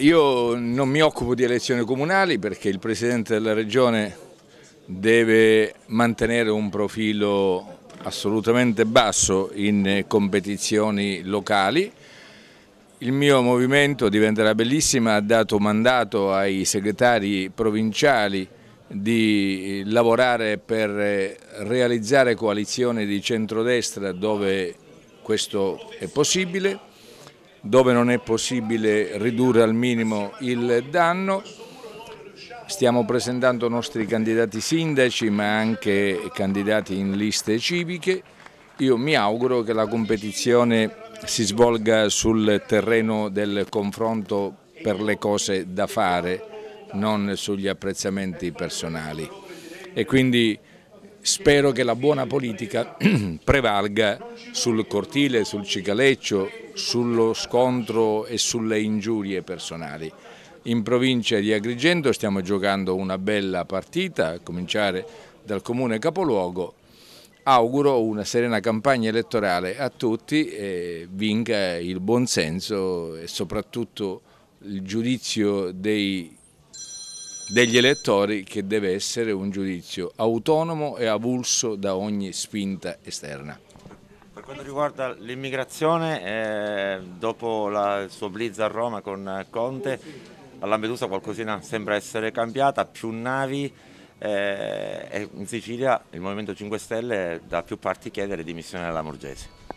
Io non mi occupo di elezioni comunali perché il Presidente della Regione deve mantenere un profilo assolutamente basso in competizioni locali. Il mio movimento diventerà bellissima, ha dato mandato ai segretari provinciali di lavorare per realizzare coalizioni di centrodestra dove questo è possibile dove non è possibile ridurre al minimo il danno. Stiamo presentando i nostri candidati sindaci ma anche candidati in liste civiche. Io mi auguro che la competizione si svolga sul terreno del confronto per le cose da fare, non sugli apprezzamenti personali. E quindi Spero che la buona politica prevalga sul cortile, sul cicaleccio, sullo scontro e sulle ingiurie personali. In provincia di Agrigento stiamo giocando una bella partita, a cominciare dal comune capoluogo. Auguro una serena campagna elettorale a tutti e vinca il buonsenso e soprattutto il giudizio dei degli elettori che deve essere un giudizio autonomo e avulso da ogni spinta esterna. Per quanto riguarda l'immigrazione, eh, dopo la, il suo blitz a Roma con Conte, a Lampedusa qualcosina sembra essere cambiata, più navi, eh, in Sicilia il Movimento 5 Stelle da più parti chiede le dimissioni alla Morgese.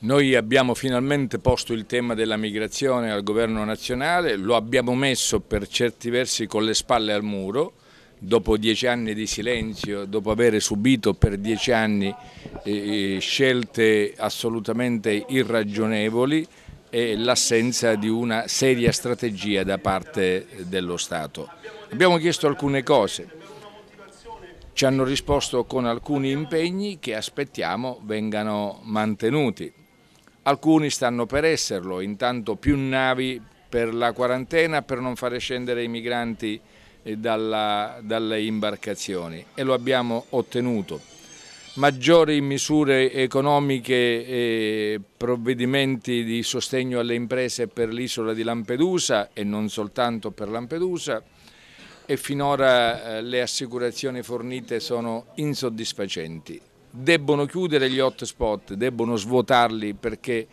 Noi abbiamo finalmente posto il tema della migrazione al governo nazionale, lo abbiamo messo per certi versi con le spalle al muro, dopo dieci anni di silenzio, dopo aver subito per dieci anni eh, eh scelte assolutamente irragionevoli e l'assenza di una seria strategia da parte dello Stato. Abbiamo chiesto alcune cose, ci hanno risposto con alcuni impegni che aspettiamo vengano mantenuti alcuni stanno per esserlo, intanto più navi per la quarantena per non fare scendere i migranti eh, dalla, dalle imbarcazioni e lo abbiamo ottenuto. Maggiori misure economiche e provvedimenti di sostegno alle imprese per l'isola di Lampedusa e non soltanto per Lampedusa e finora eh, le assicurazioni fornite sono insoddisfacenti debbono chiudere gli hotspot, debbono svuotarli perché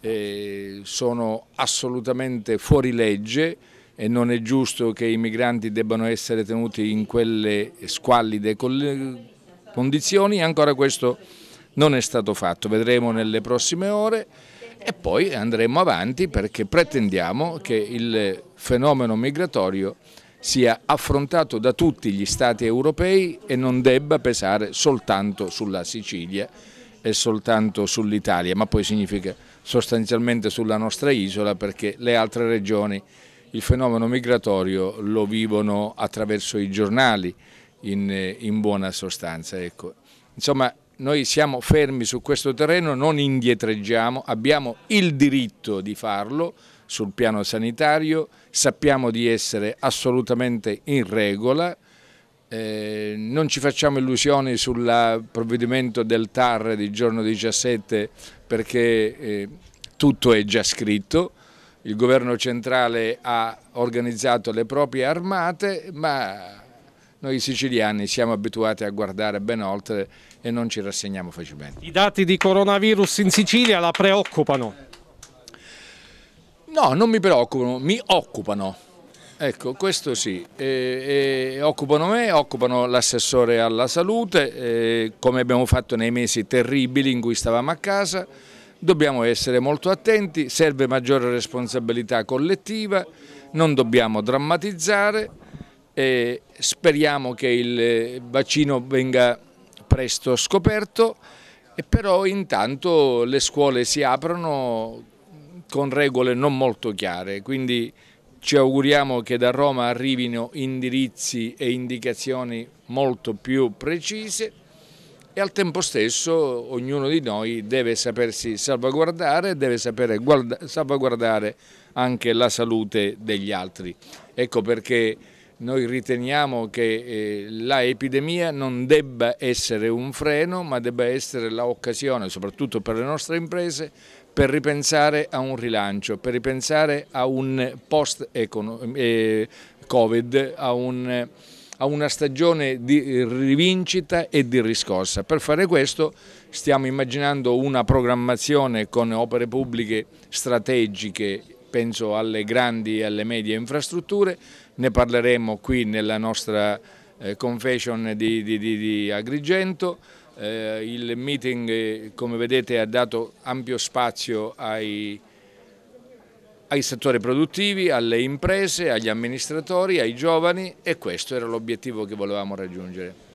eh, sono assolutamente fuori legge e non è giusto che i migranti debbano essere tenuti in quelle squallide condizioni, ancora questo non è stato fatto, vedremo nelle prossime ore e poi andremo avanti perché pretendiamo che il fenomeno migratorio sia affrontato da tutti gli Stati europei e non debba pesare soltanto sulla Sicilia e soltanto sull'Italia, ma poi significa sostanzialmente sulla nostra isola perché le altre regioni il fenomeno migratorio lo vivono attraverso i giornali in, in buona sostanza. Ecco. Insomma, noi siamo fermi su questo terreno, non indietreggiamo, abbiamo il diritto di farlo, sul piano sanitario, sappiamo di essere assolutamente in regola, eh, non ci facciamo illusioni sul provvedimento del TAR di giorno 17 perché eh, tutto è già scritto, il governo centrale ha organizzato le proprie armate ma noi siciliani siamo abituati a guardare ben oltre e non ci rassegniamo facilmente. I dati di coronavirus in Sicilia la preoccupano? No, non mi preoccupano, mi occupano. Ecco, questo sì, e, e occupano me, occupano l'assessore alla salute, come abbiamo fatto nei mesi terribili in cui stavamo a casa, dobbiamo essere molto attenti, serve maggiore responsabilità collettiva, non dobbiamo drammatizzare e speriamo che il vaccino venga presto scoperto, e però intanto le scuole si aprono con regole non molto chiare, quindi ci auguriamo che da Roma arrivino indirizzi e indicazioni molto più precise e al tempo stesso ognuno di noi deve sapersi salvaguardare, deve sapere salvaguardare anche la salute degli altri. Ecco perché noi riteniamo che eh, la epidemia non debba essere un freno, ma debba essere l'occasione, soprattutto per le nostre imprese, per ripensare a un rilancio, per ripensare a un post-Covid, eh, a, un, a una stagione di rivincita e di riscossa. Per fare questo stiamo immaginando una programmazione con opere pubbliche strategiche penso alle grandi e alle medie infrastrutture, ne parleremo qui nella nostra eh, confession di, di, di, di Agrigento, eh, il meeting eh, come vedete ha dato ampio spazio ai, ai settori produttivi, alle imprese, agli amministratori, ai giovani e questo era l'obiettivo che volevamo raggiungere.